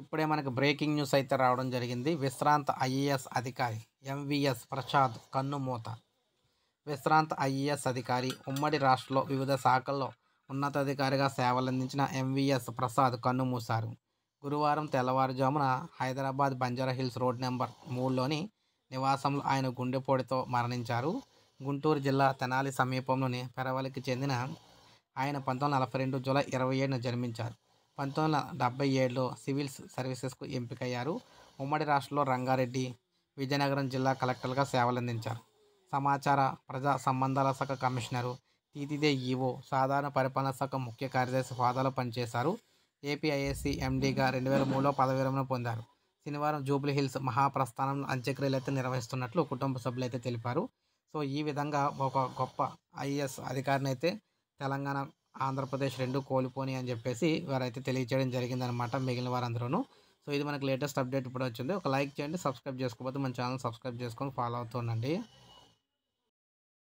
ఇప్పుడే మనకు breaking news అయితే రావడం జరిగింది విశ్రాంత ఐఏఎస్ అధికారి ఎంవిఎస్ ప్రసాద్ కన్నుమూత విశ్రాంత ఐఏఎస్ అధికారి ఉమ్మడి రాష్ట్రంలో వివిధ శాఖల్లో ఉన్నతాధికారిగా సేవలందించిన ఎంవిఎస్ ప్రసాద్ కన్నుమూశారు గురువారం తెల్లవారుజామున హైదరాబాద్ బంజారాహిల్స్ రోడ్ నెంబర్ మూడులోని నివాసంలో ఆయన గుండెపోటుతో మరణించారు గుంటూరు జిల్లా తెనాలి సమీపంలోని పెరవలికి చెందిన ఆయన పంతొమ్మిది నలభై రెండు జూలై ఇరవై ఏడున జన్మించారు పంతొమ్మిది వందల డెబ్బై ఏడులో సివిల్ సర్వీసెస్కు ఎంపికయ్యారు ఉమ్మడి రాష్ట్రంలో రంగారెడ్డి విజయనగరం జిల్లా కలెక్టర్గా సేవలందించారు సమాచార ప్రజా సంబంధాల శాఖ కమిషనరు తీతిదే ఈవో సాధారణ పరిపాలన శాఖ ముఖ్య కార్యదర్శి హోదాలో పనిచేశారు ఏపీఐఎస్సి ఎండీగా రెండు వేల మూడులో పదవి విరమణ పొందారు శనివారం జూబ్లీహిల్స్ మహాప్రస్థానం అంత్యక్రియలు అయితే నిర్వహిస్తున్నట్లు కుటుంబ సభ్యులైతే తెలిపారు సో ఈ విధంగా ఒక గొప్ప ఐఏఎస్ అధికారిని అయితే తెలంగాణ ఆంధ్రప్రదేశ్ రెండు కోల్పోని అని చెప్పేసి వారైతే తెలియచేయడం జరిగిందనమాట మిగిలిన వారందరూ సో ఇది మనకు లేటెస్ట్ అప్డేట్ ఇప్పుడు వచ్చింది ఒక లైక్ చేయండి సబ్స్క్రైబ్ చేసుకోకపోతే మన ఛానల్ సబ్స్క్రైబ్ చేసుకొని ఫాలో అవుతుండండి